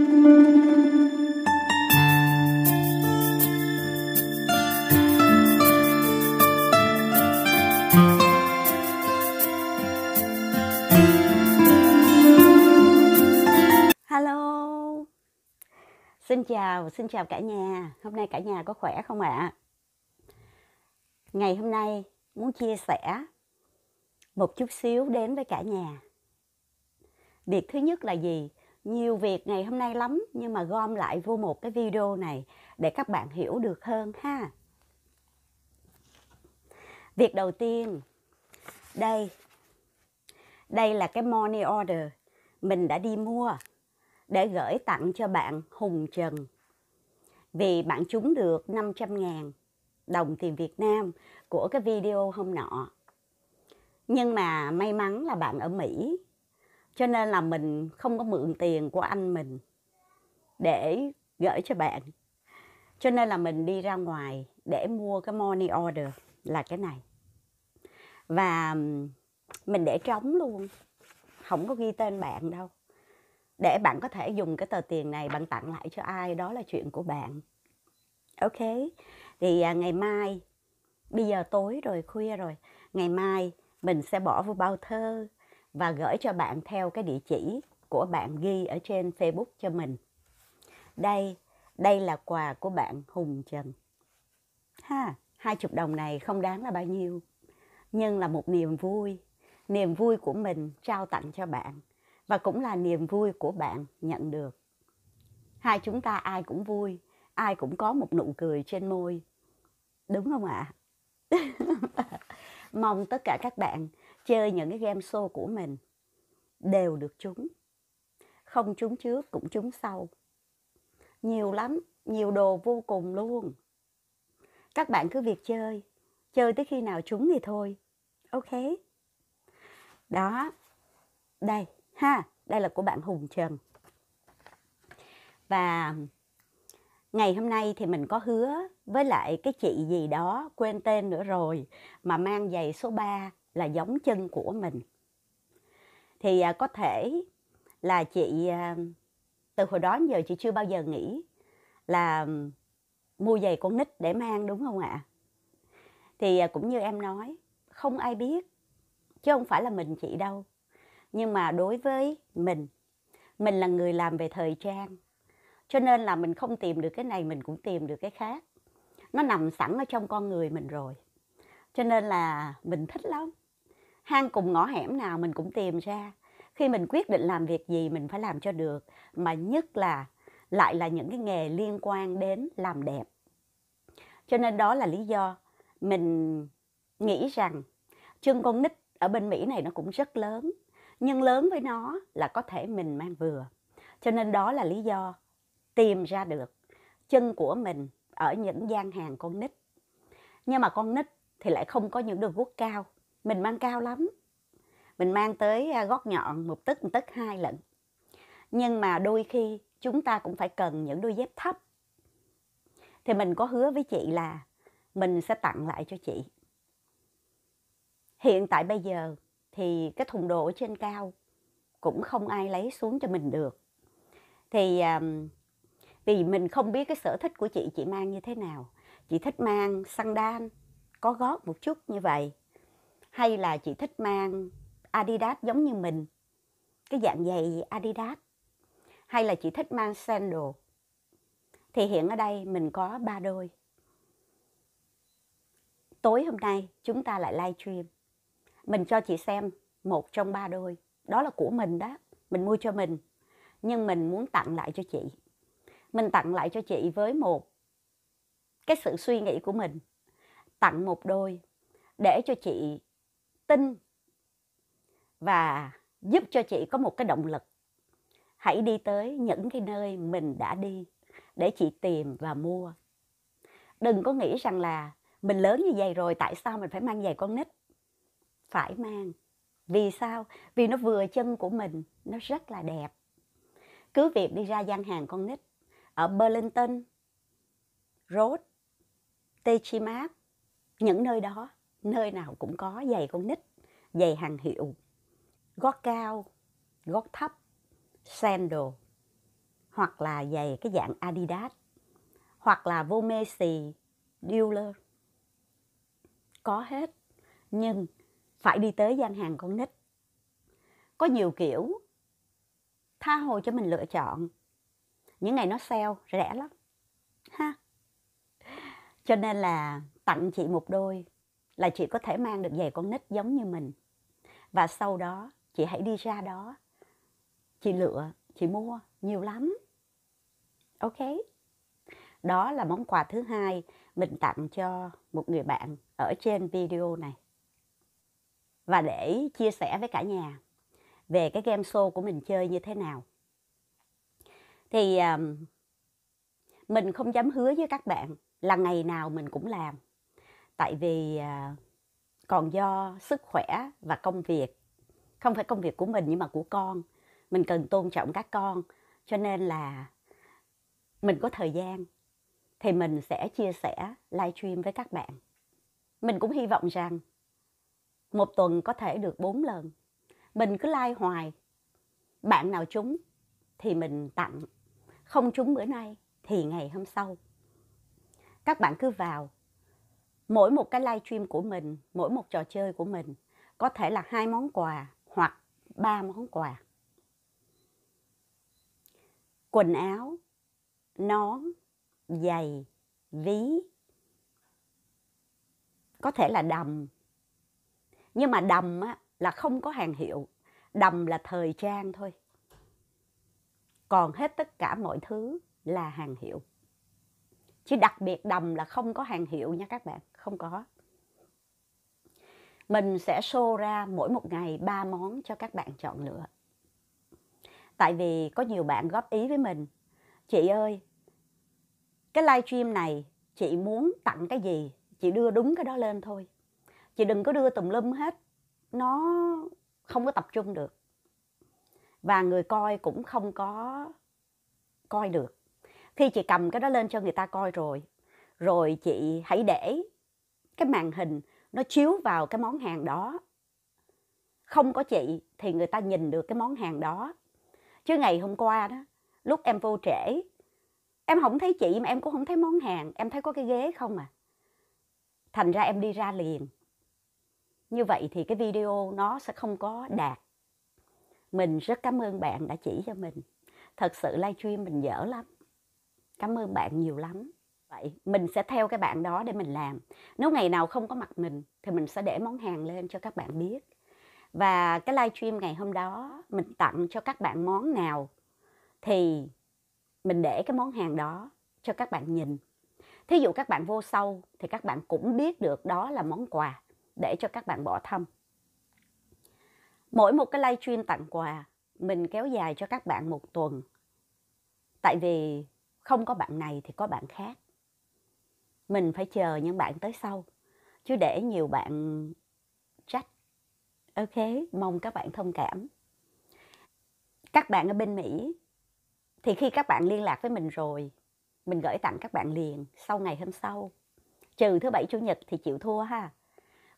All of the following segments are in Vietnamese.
Hello Xin chào, xin chào cả nhà Hôm nay cả nhà có khỏe không ạ? À? Ngày hôm nay muốn chia sẻ một chút xíu đến với cả nhà Việc thứ nhất là gì? nhiều việc ngày hôm nay lắm nhưng mà gom lại vô một cái video này để các bạn hiểu được hơn ha. Việc đầu tiên, đây, đây là cái money order mình đã đi mua để gửi tặng cho bạn Hùng Trần. Vì bạn trúng được 500 ngàn đồng tiền Việt Nam của cái video hôm nọ. Nhưng mà may mắn là bạn ở Mỹ cho nên là mình không có mượn tiền của anh mình để gửi cho bạn cho nên là mình đi ra ngoài để mua cái money order là cái này và mình để trống luôn không có ghi tên bạn đâu để bạn có thể dùng cái tờ tiền này bạn tặng lại cho ai đó là chuyện của bạn ok thì à, ngày mai bây giờ tối rồi khuya rồi ngày mai mình sẽ bỏ vô bao thơ và gửi cho bạn theo cái địa chỉ của bạn ghi ở trên Facebook cho mình. Đây, đây là quà của bạn Hùng Trần. Ha, hai chục đồng này không đáng là bao nhiêu, nhưng là một niềm vui, niềm vui của mình trao tặng cho bạn và cũng là niềm vui của bạn nhận được. Hai chúng ta ai cũng vui, ai cũng có một nụ cười trên môi. Đúng không ạ? Mong tất cả các bạn chơi những cái game show của mình đều được trúng không trúng trước cũng trúng sau nhiều lắm nhiều đồ vô cùng luôn các bạn cứ việc chơi chơi tới khi nào trúng thì thôi ok đó đây ha đây là của bạn hùng trần và ngày hôm nay thì mình có hứa với lại cái chị gì đó quên tên nữa rồi mà mang giày số 3 là giống chân của mình thì à, có thể là chị à, từ hồi đó giờ chị chưa bao giờ nghĩ là mua giày con nít để mang đúng không ạ thì à, cũng như em nói không ai biết chứ không phải là mình chị đâu nhưng mà đối với mình mình là người làm về thời trang cho nên là mình không tìm được cái này mình cũng tìm được cái khác nó nằm sẵn ở trong con người mình rồi cho nên là mình thích lắm hang cùng ngõ hẻm nào mình cũng tìm ra khi mình quyết định làm việc gì mình phải làm cho được mà nhất là lại là những cái nghề liên quan đến làm đẹp cho nên đó là lý do mình nghĩ rằng chân con nít ở bên mỹ này nó cũng rất lớn nhưng lớn với nó là có thể mình mang vừa cho nên đó là lý do tìm ra được chân của mình ở những gian hàng con nít nhưng mà con nít thì lại không có những đường guốc cao mình mang cao lắm mình mang tới à, gót nhọn một tấc một tấc hai lần, nhưng mà đôi khi chúng ta cũng phải cần những đôi dép thấp thì mình có hứa với chị là mình sẽ tặng lại cho chị hiện tại bây giờ thì cái thùng đồ ở trên cao cũng không ai lấy xuống cho mình được thì vì mình không biết cái sở thích của chị chị mang như thế nào chị thích mang xăng đan có gót một chút như vậy hay là chị thích mang Adidas giống như mình cái dạng giày Adidas hay là chị thích mang sandal thì hiện ở đây mình có ba đôi tối hôm nay chúng ta lại live stream mình cho chị xem một trong ba đôi đó là của mình đó mình mua cho mình nhưng mình muốn tặng lại cho chị mình tặng lại cho chị với một cái sự suy nghĩ của mình tặng một đôi để cho chị tin và giúp cho chị có một cái động lực hãy đi tới những cái nơi mình đã đi để chị tìm và mua đừng có nghĩ rằng là mình lớn như vậy rồi tại sao mình phải mang giày con nít phải mang vì sao vì nó vừa chân của mình nó rất là đẹp cứ việc đi ra gian hàng con nít ở burlington road techimat những nơi đó nơi nào cũng có giày con nít, giày hàng hiệu, gót cao, gót thấp, sandal, hoặc là giày cái dạng Adidas, hoặc là vô mê xì, dealer. Có hết, nhưng phải đi tới gian hàng con nít. Có nhiều kiểu, tha hồ cho mình lựa chọn. Những ngày nó sale, rẻ lắm. Ha. Cho nên là tặng chị một đôi là chị có thể mang được giày con nít giống như mình và sau đó chị hãy đi ra đó chị lựa chị mua nhiều lắm ok đó là món quà thứ hai mình tặng cho một người bạn ở trên video này và để chia sẻ với cả nhà về cái game show của mình chơi như thế nào thì um, mình không dám hứa với các bạn là ngày nào mình cũng làm tại vì à, còn do sức khỏe và công việc không phải công việc của mình nhưng mà của con mình cần tôn trọng các con cho nên là mình có thời gian thì mình sẽ chia sẻ live stream với các bạn mình cũng hy vọng rằng một tuần có thể được bốn lần mình cứ like hoài bạn nào trúng thì mình tặng không trúng bữa nay thì ngày hôm sau các bạn cứ vào mỗi một cái live stream của mình mỗi một trò chơi của mình có thể là hai món quà hoặc ba món quà quần áo nón giày ví có thể là đầm nhưng mà đầm á, là không có hàng hiệu đầm là thời trang thôi còn hết tất cả mọi thứ là hàng hiệu chứ đặc biệt đầm là không có hàng hiệu nha các bạn không có mình sẽ xô ra mỗi một ngày ba món cho các bạn chọn lựa tại vì có nhiều bạn góp ý với mình chị ơi cái live stream này chị muốn tặng cái gì chị đưa đúng cái đó lên thôi chị đừng có đưa tùm lum hết nó không có tập trung được và người coi cũng không có coi được khi chị cầm cái đó lên cho người ta coi rồi rồi chị hãy để cái màn hình nó chiếu vào cái món hàng đó không có chị thì người ta nhìn được cái món hàng đó chứ ngày hôm qua đó lúc em vô trễ em không thấy chị mà em cũng không thấy món hàng em thấy có cái ghế không à thành ra em đi ra liền như vậy thì cái video nó sẽ không có đạt mình rất cảm ơn bạn đã chỉ cho mình thật sự livestream mình dở lắm cảm ơn bạn nhiều lắm vậy mình sẽ theo cái bạn đó để mình làm nếu ngày nào không có mặt mình thì mình sẽ để món hàng lên cho các bạn biết và cái live stream ngày hôm đó mình tặng cho các bạn món nào thì mình để cái món hàng đó cho các bạn nhìn thí dụ các bạn vô sâu thì các bạn cũng biết được đó là món quà để cho các bạn bỏ thăm mỗi một cái live stream tặng quà mình kéo dài cho các bạn một tuần tại vì không có bạn này thì có bạn khác mình phải chờ những bạn tới sau chứ để nhiều bạn trách ok mong các bạn thông cảm các bạn ở bên mỹ thì khi các bạn liên lạc với mình rồi mình gửi tặng các bạn liền sau ngày hôm sau trừ thứ bảy chủ nhật thì chịu thua ha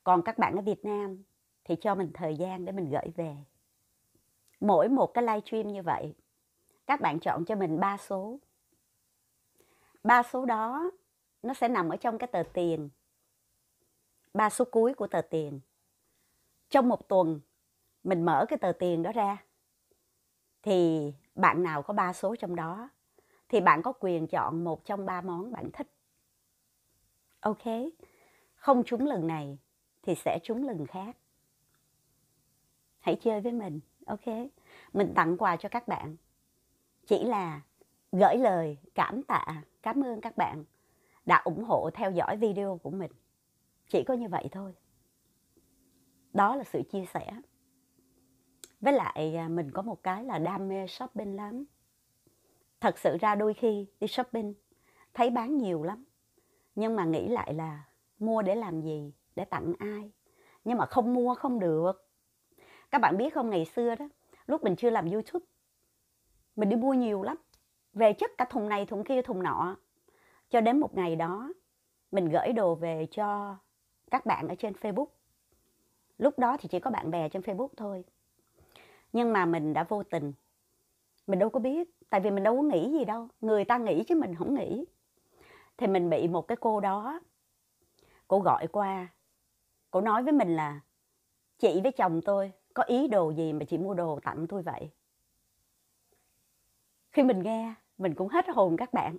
còn các bạn ở việt nam thì cho mình thời gian để mình gửi về mỗi một cái live stream như vậy các bạn chọn cho mình ba số ba số đó nó sẽ nằm ở trong cái tờ tiền ba số cuối của tờ tiền trong một tuần mình mở cái tờ tiền đó ra thì bạn nào có ba số trong đó thì bạn có quyền chọn một trong ba món bạn thích ok không trúng lần này thì sẽ trúng lần khác hãy chơi với mình ok mình tặng quà cho các bạn chỉ là gửi lời cảm tạ, cảm ơn các bạn đã ủng hộ theo dõi video của mình. Chỉ có như vậy thôi. Đó là sự chia sẻ. Với lại à, mình có một cái là đam mê shopping lắm. Thật sự ra đôi khi đi shopping thấy bán nhiều lắm. Nhưng mà nghĩ lại là mua để làm gì, để tặng ai. Nhưng mà không mua không được. Các bạn biết không, ngày xưa đó, lúc mình chưa làm YouTube, mình đi mua nhiều lắm về chất cả thùng này thùng kia thùng nọ cho đến một ngày đó mình gửi đồ về cho các bạn ở trên facebook lúc đó thì chỉ có bạn bè trên facebook thôi nhưng mà mình đã vô tình mình đâu có biết tại vì mình đâu có nghĩ gì đâu người ta nghĩ chứ mình không nghĩ thì mình bị một cái cô đó cô gọi qua cô nói với mình là chị với chồng tôi có ý đồ gì mà chị mua đồ tặng tôi vậy khi mình nghe mình cũng hết hồn các bạn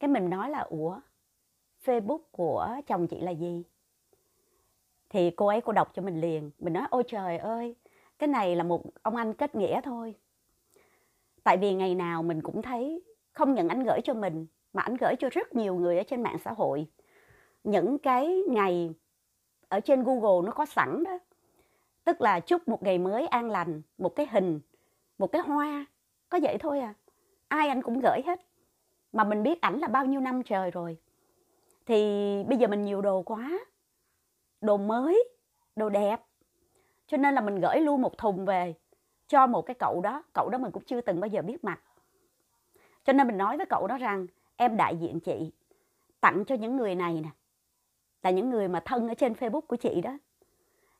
cái mình nói là ủa facebook của chồng chị là gì thì cô ấy cô đọc cho mình liền mình nói ôi trời ơi cái này là một ông anh kết nghĩa thôi tại vì ngày nào mình cũng thấy không những anh gửi cho mình mà anh gửi cho rất nhiều người ở trên mạng xã hội những cái ngày ở trên google nó có sẵn đó tức là chúc một ngày mới an lành một cái hình một cái hoa có vậy thôi à ai anh cũng gửi hết mà mình biết ảnh là bao nhiêu năm trời rồi thì bây giờ mình nhiều đồ quá đồ mới đồ đẹp cho nên là mình gửi luôn một thùng về cho một cái cậu đó cậu đó mình cũng chưa từng bao giờ biết mặt cho nên mình nói với cậu đó rằng em đại diện chị tặng cho những người này nè là những người mà thân ở trên facebook của chị đó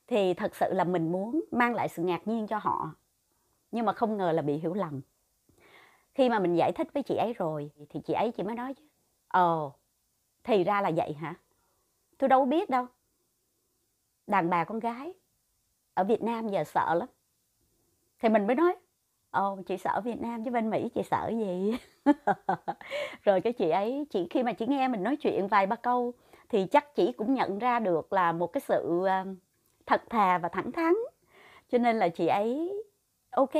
thì thật sự là mình muốn mang lại sự ngạc nhiên cho họ nhưng mà không ngờ là bị hiểu lầm khi mà mình giải thích với chị ấy rồi thì chị ấy chị mới nói chứ ồ ờ, thì ra là vậy hả tôi đâu biết đâu đàn bà con gái ở việt nam giờ sợ lắm thì mình mới nói ồ ờ, chị sợ việt nam chứ bên mỹ chị sợ gì rồi cái chị ấy chị khi mà chị nghe mình nói chuyện vài ba câu thì chắc chị cũng nhận ra được là một cái sự ờ, thật thà và thẳng thắn cho nên là chị ấy ok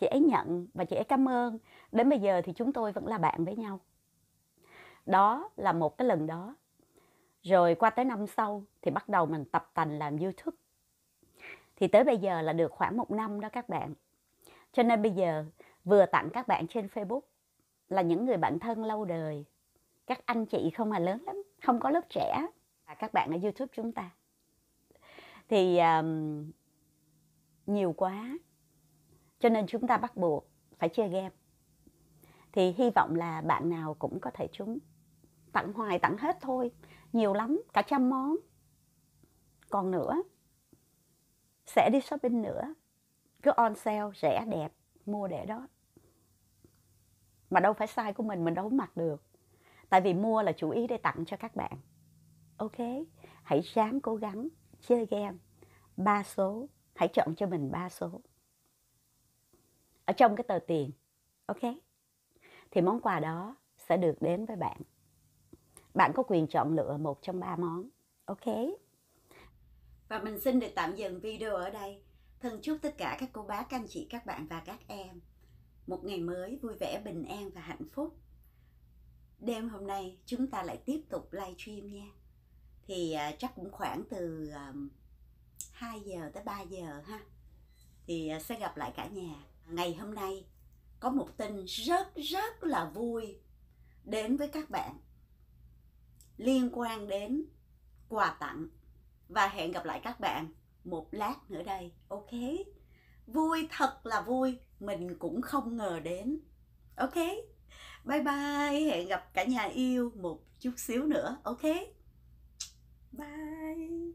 chị ấy nhận và chị ấy cảm ơn đến bây giờ thì chúng tôi vẫn là bạn với nhau đó là một cái lần đó rồi qua tới năm sau thì bắt đầu mình tập tành làm youtube thì tới bây giờ là được khoảng một năm đó các bạn cho nên bây giờ vừa tặng các bạn trên facebook là những người bạn thân lâu đời các anh chị không hề à, lớn lắm không có lớp trẻ và các bạn ở youtube chúng ta thì um, nhiều quá cho nên chúng ta bắt buộc phải chơi game thì hy vọng là bạn nào cũng có thể chúng tặng hoài tặng hết thôi nhiều lắm cả trăm món còn nữa sẽ đi shopping nữa cứ on sale rẻ đẹp mua để đó mà đâu phải sai của mình mình đâu mặc được tại vì mua là chủ ý để tặng cho các bạn ok hãy ráng cố gắng chơi game ba số hãy chọn cho mình ba số ở trong cái tờ tiền ok thì món quà đó sẽ được đến với bạn. Bạn có quyền chọn lựa một trong ba món. Ok. Và mình xin được tạm dừng video ở đây. Thân chúc tất cả các cô bác, các anh chị, các bạn và các em một ngày mới vui vẻ, bình an và hạnh phúc. Đêm hôm nay chúng ta lại tiếp tục live stream nha. Thì à, chắc cũng khoảng từ 2 à, giờ tới 3 giờ ha. Thì à, sẽ gặp lại cả nhà. Ngày hôm nay có một tin rất rất là vui đến với các bạn liên quan đến quà tặng và hẹn gặp lại các bạn một lát nữa đây ok vui thật là vui mình cũng không ngờ đến ok bye bye hẹn gặp cả nhà yêu một chút xíu nữa ok bye